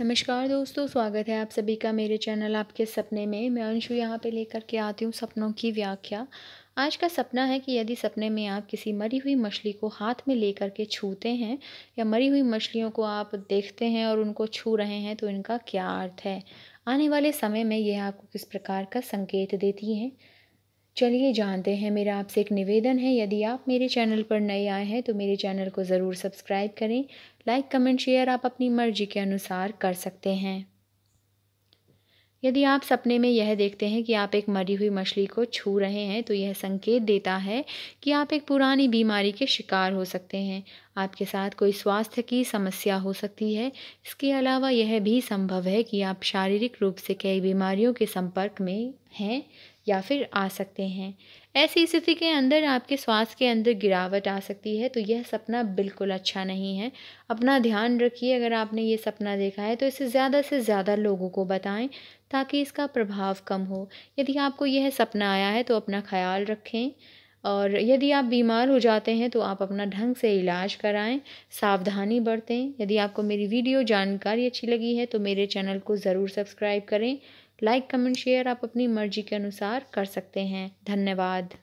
नमस्कार दोस्तों स्वागत है आप सभी का मेरे चैनल आपके सपने में मैं अंशु यहाँ पे लेकर के आती हूँ सपनों की व्याख्या आज का सपना है कि यदि सपने में आप किसी मरी हुई मछली को हाथ में लेकर के छूते हैं या मरी हुई मछलियों को आप देखते हैं और उनको छू रहे हैं तो इनका क्या अर्थ है आने वाले समय में यह आपको किस प्रकार का संकेत देती हैं चलिए जानते हैं मेरा आपसे एक निवेदन है यदि आप मेरे चैनल पर नए आए हैं तो मेरे चैनल को ज़रूर सब्सक्राइब करें लाइक कमेंट शेयर आप अपनी मर्जी के अनुसार कर सकते हैं यदि आप सपने में यह देखते हैं कि आप एक मरी हुई मछली को छू रहे हैं तो यह संकेत देता है कि आप एक पुरानी बीमारी के शिकार हो सकते हैं आपके साथ कोई स्वास्थ्य की समस्या हो सकती है इसके अलावा यह भी संभव है कि आप शारीरिक रूप से कई बीमारियों के संपर्क में हैं या फिर आ सकते हैं ऐसी स्थिति के अंदर आपके स्वास्थ्य के अंदर गिरावट आ सकती है तो यह सपना बिल्कुल अच्छा नहीं है अपना ध्यान रखिए अगर आपने ये सपना देखा है तो इसे ज़्यादा से ज़्यादा लोगों को बताएं ताकि इसका प्रभाव कम हो यदि आपको यह सपना आया है तो अपना ख्याल रखें और यदि आप बीमार हो जाते हैं तो आप अपना ढंग से इलाज कराएं सावधानी बरतें यदि आपको मेरी वीडियो जानकारी अच्छी लगी है तो मेरे चैनल को ज़रूर सब्सक्राइब करें लाइक कमेंट शेयर आप अपनी मर्जी के अनुसार कर सकते हैं धन्यवाद